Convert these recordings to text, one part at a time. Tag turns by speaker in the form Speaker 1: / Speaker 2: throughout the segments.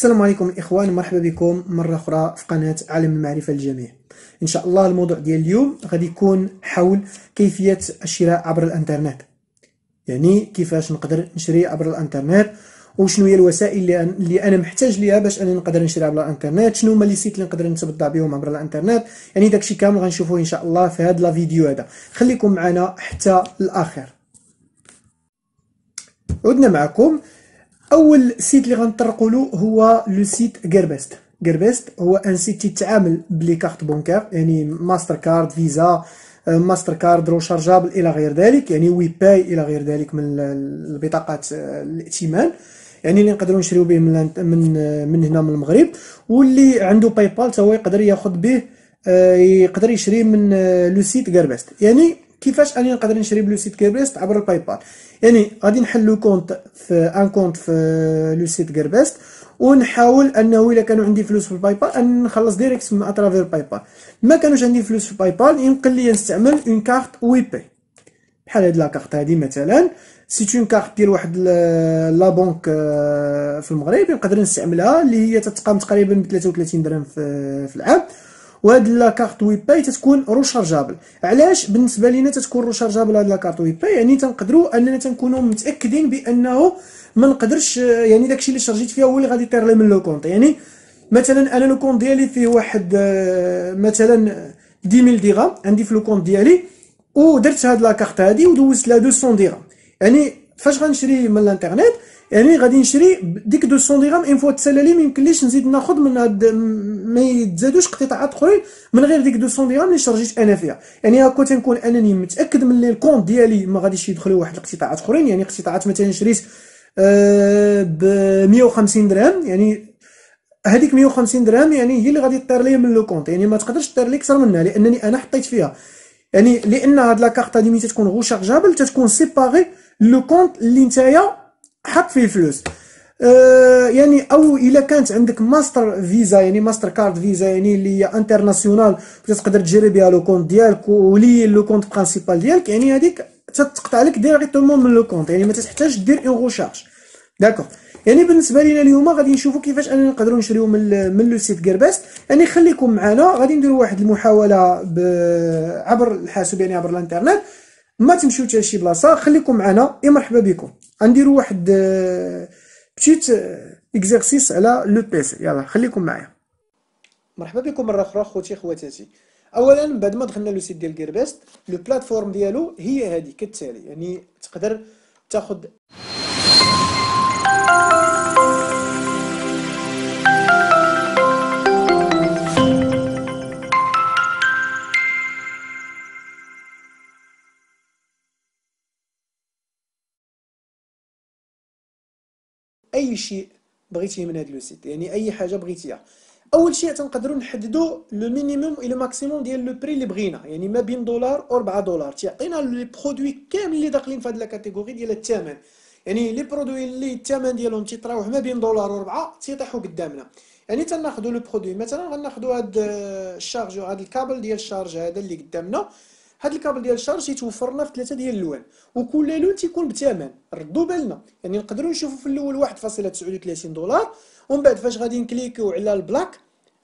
Speaker 1: السلام عليكم الاخوان مرحبا بكم مره اخرى في قناه عالم المعرفه للجميع ان شاء الله الموضوع ديال اليوم غادي يكون حول كيفيه الشراء عبر الانترنت يعني كيفاش نقدر نشري عبر الانترنت وشنو هي الوسائل اللي انا محتاج ليها باش انا نقدر نشري عبر الانترنت شنو هما لي سيت اللي نقدر نتبضع بهم عبر الانترنت يعني داكشي كامل غنشوفوه ان شاء الله في هذا لا فيديو هذا خليكم معنا حتى الاخر عدنا معكم اول سيت اللي غنطرقوا له هو لو سيت جيربيست جيربيست هو ان سيت تيتعامل بلي كارت بونكار يعني ماستر كارد فيزا ماستر كارد روشارجابل الى غير ذلك يعني وي باي الى غير ذلك من البطاقات آه، الائتمان يعني اللي نقدروا نشريو به من من آه، من هنا من المغرب واللي عنده باي بال هو يقدر ياخذ به آه، يقدر يشري من لو سيت جيربيست يعني كيفاش اني نقدر نشري بلو سيت كيربيست عبر الباي بال يعني غادي نحل لو كونت في ان كونت في لو سيت كيربيست ونحاول انه الا كانوا عندي فلوس في الباي بال ان نخلص ديريكت من اترافير باي بال ما كانوش عندي فلوس في الباي بال يمكن لي نستعمل اون كارت وي بي بحال هاد لاكارت هادي مثلا سي اون كارت ديال واحد لا بنك آه، في المغرب نقدر نستعملها اللي هي تتقام تقريبا ب 33 درهم في العام وهاد لاكارت وي باي تتكون روشارجابل علاش بالنسبه لينا تتكون روشارجابل هاد لاكارت وي باي يعني تنقدروا اننا تنكونوا متاكدين بانه ما نقدرش يعني داكشي اللي شارجيت فيها هو اللي غادي يطير لي من لو كونط يعني مثلا انا لو كونط ديالي فيه واحد آه، مثلا 10000 ديغام عندي في لو كونط ديالي ودرت هاد لاكارت هادي ودوزت لها 200 ديغام يعني فاش غنشري من الانترنت يعني غادي نشري ديك 200 درهم ان فوا تسالى ما يمكنليش نزيد ناخذ من هاد ما يتزادوش قطيعات اخرين من غير ديك 200 درهم اللي شرجيت انا فيها يعني هكا تنكون انني متاكد من الكونت ديالي ما غاديش يدخلوا واحد الاقتطاعات اخرين يعني اقتطاعات مثلا شريت أه ب 150 درهم يعني هذيك 150 درهم يعني هي اللي غادي طير لي من لو كونت يعني ما تقدرش طير لي اكثر منها لانني انا حطيت فيها يعني لان هاد لاكارت هادي ملي تكون غوشارجابل تتكون سيباغي لو كونت اللي نتايا حط فيه فلوس آه، يعني او الا كانت عندك ماستر فيزا يعني ماستر كارد فيزا يعني اللي هي انترناسيونال تقدر تجري بها لو كونت ديالك ولي لو كونت برينسيبال ديالك يعني هذيك تتقطع لك ديريكتومون من لو كونت يعني ما تحتاجش دير اون غوشارج داكوغ يعني بالنسبه لنا اليوم غادي نشوفوا كيفاش اننا نقدروا نشريو من من لو سيت كيرباست يعني خليكم معنا غادي نديروا واحد المحاوله عبر الحاسوب يعني عبر الانترنت ما تمشيو حتى شي بلاصه خليكم معنا اي مرحبا بكم غنديروا واحد بتيت آه، اكزرسيس آه، على لو بيسي يلا خليكم معايا مرحبا بكم مره اخرى خوتي خواتاتي اولا بعد ما دخلنا لو سيت ديال جيربيست لو بلاتفورم ديالو هي هذه كالتالي يعني تقدر تاخذ اي شيء بغيتيه من هذا لو سيت يعني اي حاجه بغيتيها اول شيء تنقدروا نحددوا لو مينيموم لو ماكسيموم ديال لو بري اللي بغينا يعني ما بين دولار و 4 دولار تيعطينا لي برودوي كامل اللي داخلين في هذه كاتيجوري ديال الثمن يعني لي برودوي اللي الثمن ديالهم تيتراوح ما بين دولار و 4 تيطيحوا قدامنا يعني تناخذوا لو برودوي مثلا غناخذوا هاد الشارج هاد الكابل ديال الشارج هذا اللي قدامنا هاد الكابل ديال الشارج تيتوفر لنا في ثلاثه ديال الالوان وكل لون تيكون بثمن ردوا بالنا يعني نقدروا نشوفوا في الاول 1.39 دولار ومن بعد فاش غادي نكليكيو على البلاك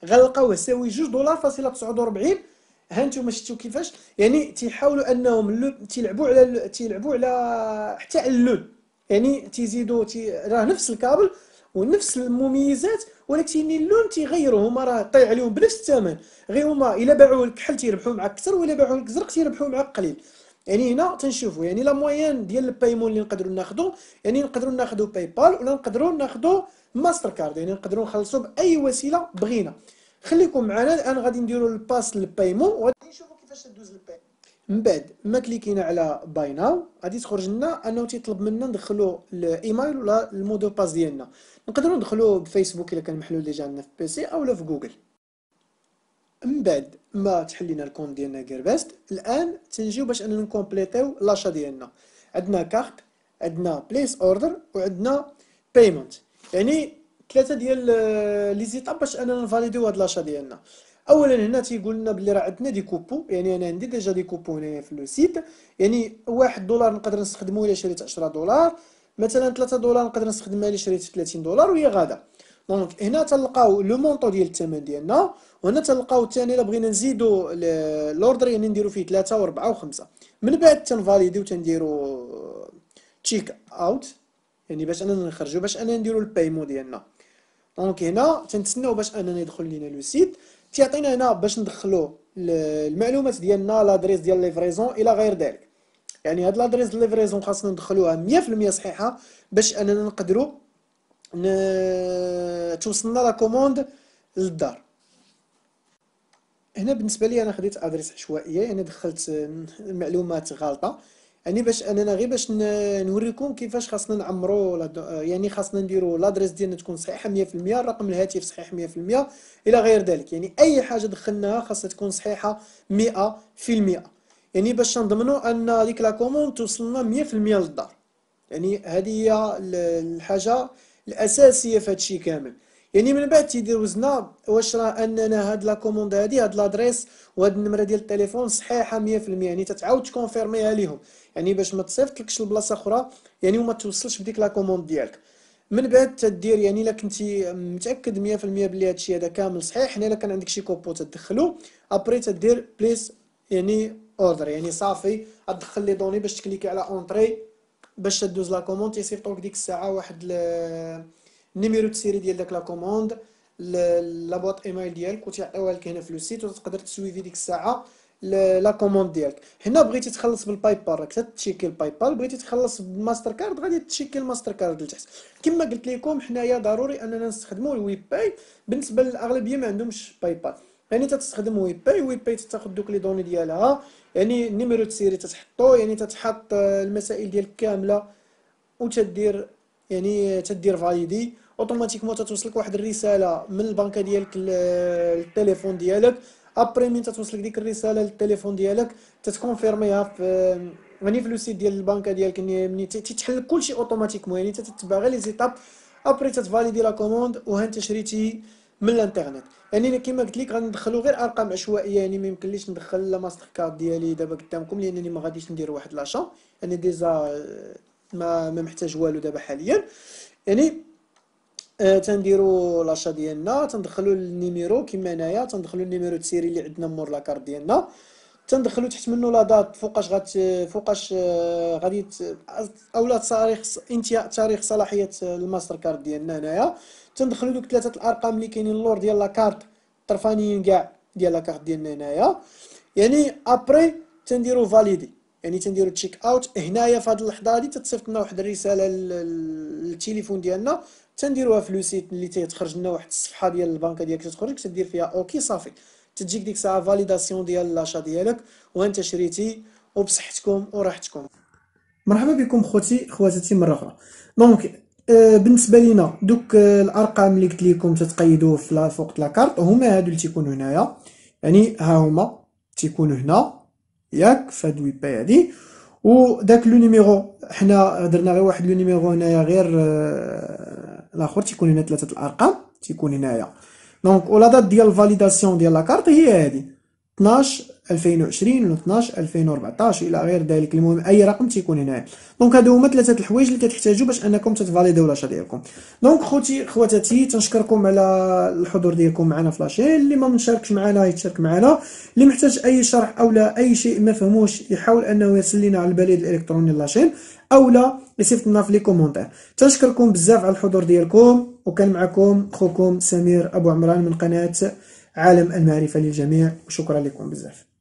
Speaker 1: غنلقاوه ساوي 2 دولار فاصله 49 ها انتم شفتوا كيفاش يعني تيحاولوا انهم اللون تيلعبوا على تيلعبوا على حتى اللون يعني تيزيدوا تي راه نفس الكابل ونفس المميزات ولكن اللون تيغيروا هما راه طيع عليهم بنفس الثمن غير هما الا باعوه لك تيربحوا معك اكثر ولا باعوه لك زرق تيربحوا معك قليل يعني هنا تنشوفوا يعني لا مويان ديال البايمون اللي نقدروا ناخذوا يعني نقدروا ناخذوا باي بال ولا نقدروا ناخذوا ماستر كارد يعني نقدروا نخلصوا باي وسيله بغينا خليكم معنا الان غادي نديروا الباس للبايمون وغادي نشوفوا كيفاش تدوز البايمون من بعد ما كليكينا على باي ناو غادي تخرج لنا انه تيطلب منا ندخلو الايميل ولا المودو باس ديالنا نقدروا ندخلو بفيسبوك الا كان محلول ديجا عندنا في بيسي اولا في جوجل من بعد ما تحلينا الكونت ديالنا كيرباست الان تنجيو باش اننا نكومبليتيو لاشا ديالنا عندنا كارت عندنا بليس اوردر وعندنا بايمنت يعني ثلاثه ديال لي زيتاب باش اننا نفاليديو هاد لاشا ديالنا اولا هنا تيقول لنا بلي راه عندنا دي كوبو يعني انا عندي ديجا دي كوبو هنايا في لو سيت يعني واحد دولار نقدر نستخدمه الا شريت 10 دولار مثلا 3 دولار نقدر نستخدمها الا شريت 30 دولار وهي غادا دونك هنا تلقاو لو مونطو ديال الثمن ديالنا وهنا تلقاو الثاني الا بغينا نزيدو لوردر يعني نديرو فيه 3 و4 و5 من بعد تنفاليديو تنديرو تشيك اوت يعني باش اننا نخرجو باش اننا نديرو البايمون ديالنا دونك هنا تنتسناو باش اننا يدخل لينا لو سيت تيعطينا هنا باش ندخلو المعلومات ديالنا لادريس ديال ليفريزون الى غير ذلك يعني هاد لادريس ديال ليفريزون خاصنا ندخلوها 100% صحيحه باش اننا نقدروا ن... توصلنا لا كوموند للدار هنا بالنسبه لي انا خديت ادريس عشوائيه يعني دخلت معلومات غلطه يعني باش اننا غير باش نوريكم كيفاش خاصنا نعمرو يعني خاصنا نديرو لادريس ديالنا تكون صحيحه 100% الرقم الهاتف صحيح 100% الى غير ذلك يعني اي حاجه دخلناها خاصها تكون صحيحه 100% يعني باش نضمنوا ان ديك لا كوموند توصلنا 100% للدار يعني هذه هي الحاجه الاساسيه في هادشي كامل يعني من بعد تيدير وزنا واش راه اننا هاد لا كوموند هادي هاد لادريس وهاد النمره ديال التليفون صحيحه 100% يعني تتعاود تكونفيرميها ليهم يعني باش ما تصيفطلكش لبلاصه اخرى يعني وما توصلش بديك لا كوموند ديالك من بعد تدير يعني الا كنتي متاكد 100% بلي هادشي هذا كامل صحيح هنا الا كان عندك شي كوبو تدخلو ابري تدير بليس يعني اوردر يعني صافي تدخل لي دوني باش تكليكي على اونتري باش تدوز لا كوموند تيصيفطوك ديك الساعه واحد النيميرو السيري ديال داك لا كوموند لا ايميل ديالك وتيعطيوها لك هنا في لو سيت وتقدر تسويفي ديك الساعه لا كوموند ديالك هنا بغيتي تخلص بالباي بال راك الباي بال بغيتي تخلص بالماستر كارد غادي تشيكي الماستر كارد لتحت كما قلت لكم حنايا ضروري اننا نستخدموا الويب باي بالنسبه للاغلبيه ما عندهمش بال يعني تستخدم ويب باي ويب باي تاخذ دوك لي دوني ديالها يعني النيميرو السيري تتحطو يعني تتحط آه، المسائل ديالك كامله وتدير يعني تدير فاليدي اوتوماتيكمون تتوصلك واحد الرساله من البنكه ديالك للتليفون ديالك ابري من تتوصلك ديك الرساله للتليفون ديالك تتكونفيرميها في يعني في لو سيت ديال البنكه ديالك يعني ملي تيتحل كلشي اوتوماتيكمون يعني تتبع غير لي زيتاب ابري تتفاليدي لا كوموند وها انت شريتي من الانترنت يعني كما قلت لك غندخلوا غير ارقام عشوائيه يعني ما يمكنليش ندخل لا ماستر كارد ديالي دابا قدامكم لانني ما غاديش ندير واحد لاشا انا يعني ديزا آه، ما محتاج والو دابا حاليا يعني أه، تنديروا لاشا ديالنا تندخلوا النيميرو كما هنايا تندخلوا النيميرو السيري اللي عندنا مور لاكارت ديالنا تندخلوا تحت منه لا دات فوقاش غات فوقاش أه، غادي اولا تاريخ انتهاء تاريخ صلاحيه أه، الماستر كارد ديالنا هنايا تندخلوا دوك ثلاثه الارقام اللي كاينين اللور ديال لاكارت طرفانيين كاع ديال لاكارت ديالنا هنايا يعني ابري تنديروا فاليدي يعني تنديروا تشيك اوت هنايا في هذه اللحظه هذه تتصيفط لنا واحد الرساله للتليفون ديالنا تنديروها في لو سيت اللي تيتخرج لنا واحد الصفحه ديال البنكه ديالك تتخرج تدير فيها اوكي صافي تجيك ديك الساعه فاليداسيون ديال لاشا ديالك وانت شريتي وبصحتكم وراحتكم مرحبا بكم خوتي خواتاتي مره اخرى دونك euh, بالنسبه لينا دوك آه، الارقام اللي قلت لكم تتقيدوا في فوق لاكارت هما هادو اللي تيكونوا هنايا يعني ها هما تيكونوا هنا ياك فهاد ويباي هادي وداك لو نيميرو حنا درنا غير واحد لو نيميرو هنايا غير آه، الاخر تيكون هنا ثلاثه الارقام تيكون هنايا دونك ولا دات ديال الفاليداسيون ديال لا هي هذه 12 2020 ولا 12 2014 الى غير ذلك المهم اي رقم تيكون هنايا دونك هادو هما ثلاثه الحوايج اللي كتحتاجوا باش انكم تتفاليديو لاشا ديالكم دونك خوتي خواتاتي تنشكركم على الحضور ديالكم معنا في لاشين اللي ما منشاركش معنا يتشارك معنا اللي محتاج اي شرح او لا اي شيء ما فهموش يحاول انه يرسل لنا على البريد الالكتروني لاشين او لا يصيفط لنا في لي كومونتير تنشكركم بزاف على الحضور ديالكم وكان معكم خوكم سمير ابو عمران من قناه عالم المعرفه للجميع وشكرا لكم بزاف